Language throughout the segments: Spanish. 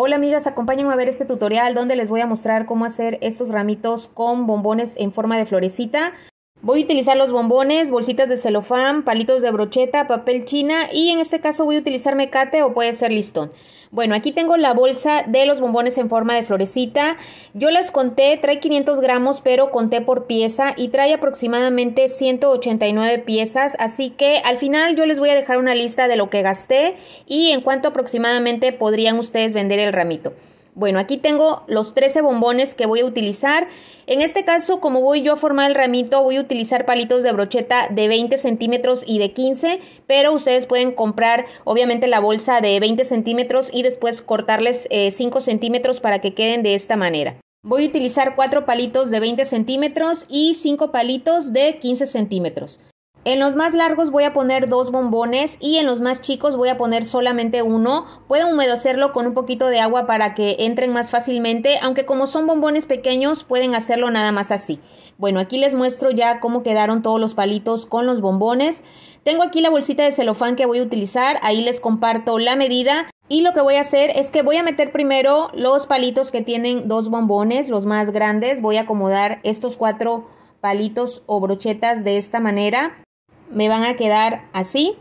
Hola amigas, acompáñenme a ver este tutorial donde les voy a mostrar cómo hacer estos ramitos con bombones en forma de florecita. Voy a utilizar los bombones, bolsitas de celofán, palitos de brocheta, papel china y en este caso voy a utilizar mecate o puede ser listón. Bueno, aquí tengo la bolsa de los bombones en forma de florecita. Yo las conté, trae 500 gramos, pero conté por pieza y trae aproximadamente 189 piezas. Así que al final yo les voy a dejar una lista de lo que gasté y en cuánto aproximadamente podrían ustedes vender el ramito. Bueno, aquí tengo los 13 bombones que voy a utilizar. En este caso, como voy yo a formar el ramito, voy a utilizar palitos de brocheta de 20 centímetros y de 15, pero ustedes pueden comprar obviamente la bolsa de 20 centímetros y después cortarles 5 eh, centímetros para que queden de esta manera. Voy a utilizar 4 palitos de 20 centímetros y 5 palitos de 15 centímetros. En los más largos voy a poner dos bombones y en los más chicos voy a poner solamente uno. Pueden humedecerlo con un poquito de agua para que entren más fácilmente, aunque como son bombones pequeños pueden hacerlo nada más así. Bueno, aquí les muestro ya cómo quedaron todos los palitos con los bombones. Tengo aquí la bolsita de celofán que voy a utilizar, ahí les comparto la medida. Y lo que voy a hacer es que voy a meter primero los palitos que tienen dos bombones, los más grandes. Voy a acomodar estos cuatro palitos o brochetas de esta manera me van a quedar así.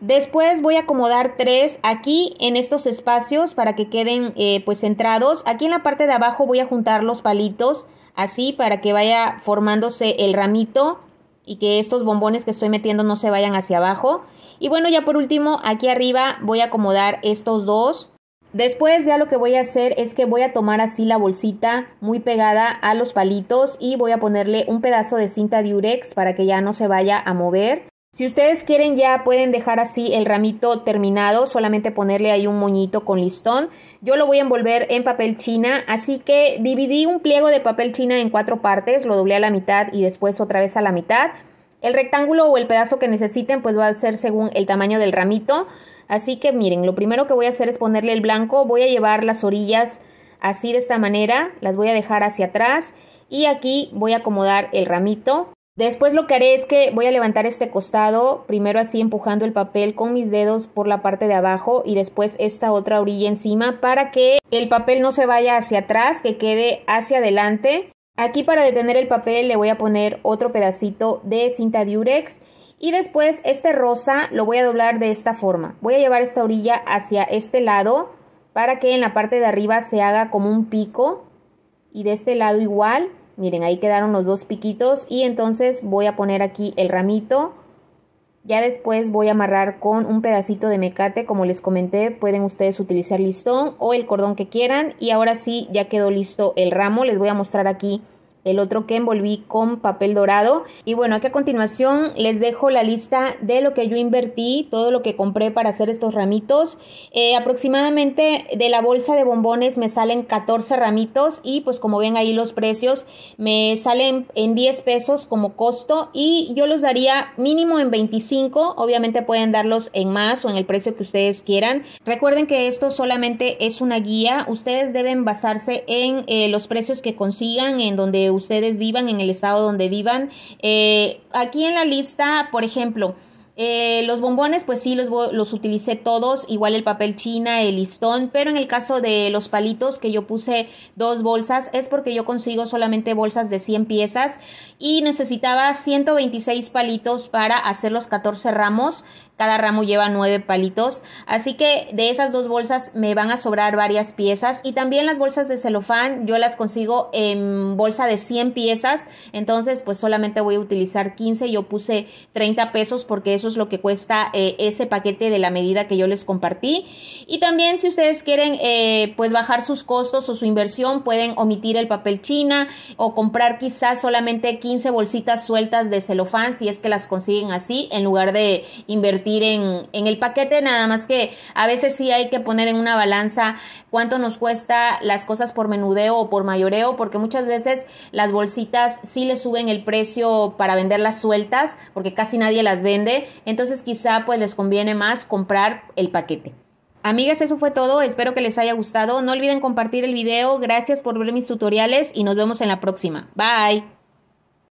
Después voy a acomodar tres aquí en estos espacios para que queden eh, pues centrados. Aquí en la parte de abajo voy a juntar los palitos así para que vaya formándose el ramito y que estos bombones que estoy metiendo no se vayan hacia abajo. Y bueno, ya por último, aquí arriba voy a acomodar estos dos. Después ya lo que voy a hacer es que voy a tomar así la bolsita muy pegada a los palitos y voy a ponerle un pedazo de cinta diurex para que ya no se vaya a mover. Si ustedes quieren ya pueden dejar así el ramito terminado, solamente ponerle ahí un moñito con listón. Yo lo voy a envolver en papel china, así que dividí un pliego de papel china en cuatro partes, lo doblé a la mitad y después otra vez a la mitad. El rectángulo o el pedazo que necesiten pues va a ser según el tamaño del ramito. Así que miren, lo primero que voy a hacer es ponerle el blanco, voy a llevar las orillas así de esta manera, las voy a dejar hacia atrás y aquí voy a acomodar el ramito. Después lo que haré es que voy a levantar este costado, primero así empujando el papel con mis dedos por la parte de abajo y después esta otra orilla encima para que el papel no se vaya hacia atrás, que quede hacia adelante. Aquí para detener el papel le voy a poner otro pedacito de cinta diurex y después este rosa lo voy a doblar de esta forma. Voy a llevar esta orilla hacia este lado para que en la parte de arriba se haga como un pico y de este lado igual. Miren, ahí quedaron los dos piquitos y entonces voy a poner aquí el ramito. Ya después voy a amarrar con un pedacito de mecate, como les comenté, pueden ustedes utilizar listón o el cordón que quieran. Y ahora sí, ya quedó listo el ramo, les voy a mostrar aquí el otro que envolví con papel dorado. Y bueno, aquí a continuación les dejo la lista de lo que yo invertí, todo lo que compré para hacer estos ramitos. Eh, aproximadamente de la bolsa de bombones me salen 14 ramitos y pues como ven ahí los precios me salen en 10 pesos como costo y yo los daría mínimo en 25. Obviamente pueden darlos en más o en el precio que ustedes quieran. Recuerden que esto solamente es una guía. Ustedes deben basarse en eh, los precios que consigan, en donde ustedes vivan, en el estado donde vivan. Eh, aquí en la lista, por ejemplo, eh, los bombones, pues sí, los, los, utilicé todos, igual el papel china, el listón, pero en el caso de los palitos que yo puse dos bolsas, es porque yo consigo solamente bolsas de 100 piezas y necesitaba 126 palitos para hacer los 14 ramos. Cada ramo lleva nueve palitos. Así que de esas dos bolsas me van a sobrar varias piezas. Y también las bolsas de celofán yo las consigo en bolsa de 100 piezas. Entonces pues solamente voy a utilizar 15. Yo puse 30 pesos porque eso es lo que cuesta eh, ese paquete de la medida que yo les compartí. Y también si ustedes quieren eh, pues bajar sus costos o su inversión pueden omitir el papel china o comprar quizás solamente 15 bolsitas sueltas de celofán si es que las consiguen así en lugar de invertir miren en, en el paquete, nada más que a veces sí hay que poner en una balanza cuánto nos cuesta las cosas por menudeo o por mayoreo, porque muchas veces las bolsitas sí le suben el precio para venderlas sueltas, porque casi nadie las vende, entonces quizá pues les conviene más comprar el paquete. Amigas, eso fue todo, espero que les haya gustado, no olviden compartir el video, gracias por ver mis tutoriales y nos vemos en la próxima. Bye.